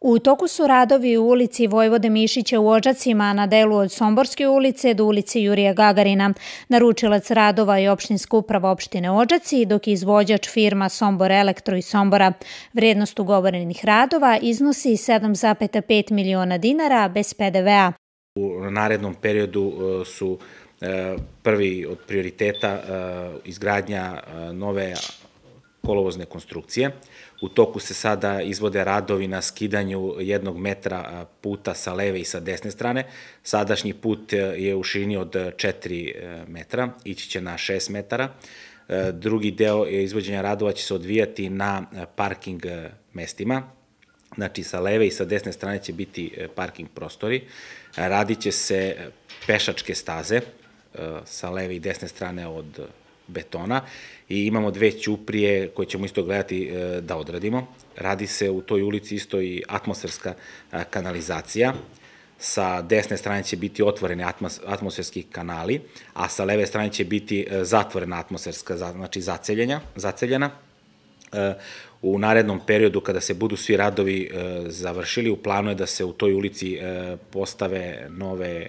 U toku su radovi u ulici Vojvode Mišića u Ođacima na delu od Somborske ulice do ulici Jurija Gagarina. Naručilac radova je opštinska uprava opštine Ođaci, dok je izvođač firma Sombor Elektro i Sombora. Vrednost ugovorenih radova iznosi 7,5 miliona dinara bez PDV-a. U narednom periodu e, su e, prvi od prioriteta e, izgradnja nove kolovozne konstrukcije. U toku se sada izvode radovi na skidanju jednog metra puta sa leve i sa desne strane. Sadašnji put e, je u širini od 4 e, metra, ići će na 6 metara. E, drugi deo izvođenja radova će se odvijati na parking mestima, Znači, sa leve i sa desne strane će biti parking prostori. Radiće se pešačke staze sa leve i desne strane od betona i imamo dve ćuprije koje ćemo isto gledati e, da odradimo. Radi se u toj ulici isto i atmosferska e, kanalizacija. Sa desne strane će biti otvoreni atmosferski kanali, a sa leve strane će biti e, zatvorena atmosferska, znači zaceljenja, zaceljena. U narednom periodu, kada se budu svi radovi završili, u planu je da se u toj ulici postave nove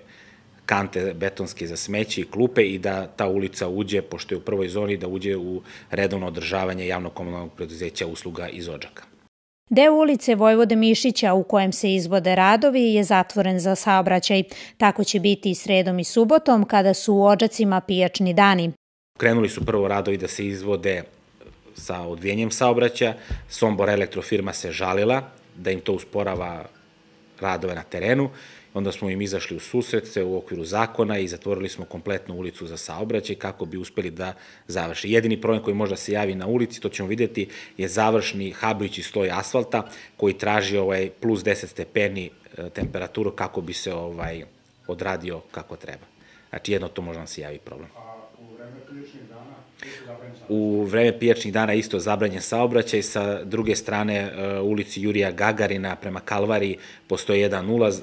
kante betonske za smeće i klupe i da ta ulica uđe, pošto je u prvoj zoni, da uđe u redovno održavanje javnokomunalnog preduzeća usluga iz Ođaka. Deo ulice Vojvode Mišića u kojem se izvode radovi je zatvoren za saobraćaj. Tako će biti i sredom i subotom kada su u Ođacima pijačni dani. Krenuli su prvo radovi da se izvode sa odvijenjem saobraćaja. Sombor elektrofirma se žalila da im to usporava radove na terenu. Onda smo im izašli u susrece u okviru zakona i zatvorili smo kompletnu ulicu za saobraćaj kako bi uspeli da završi. Jedini problem koji možda se javi na ulici, to ćemo videti, je završni i sloj asfalta koji traži ovaj plus 10 stepeni e, temperaturu kako bi se ovaj odradio kako treba. Znači jedno to možda se javi problem. U vreme pijačnih dana isto zabranjen saobraćaj, sa druge strane e, ulici Jurija Gagarina prema Kalvari postoji jedan ulaz,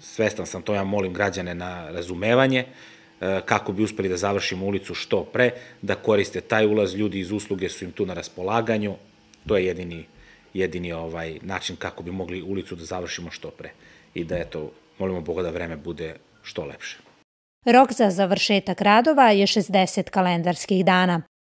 svestan sam to, ja molim građane na razumevanje, e, kako bi uspeli da završimo ulicu što pre, da koriste taj ulaz, ljudi iz usluge su im tu na raspolaganju, to je jedini, jedini ovaj način kako bi mogli ulicu da završimo što pre i da eto, molimo Boga da vreme bude što lepše. Rok za završetak radova je 60 kalendarskih dana.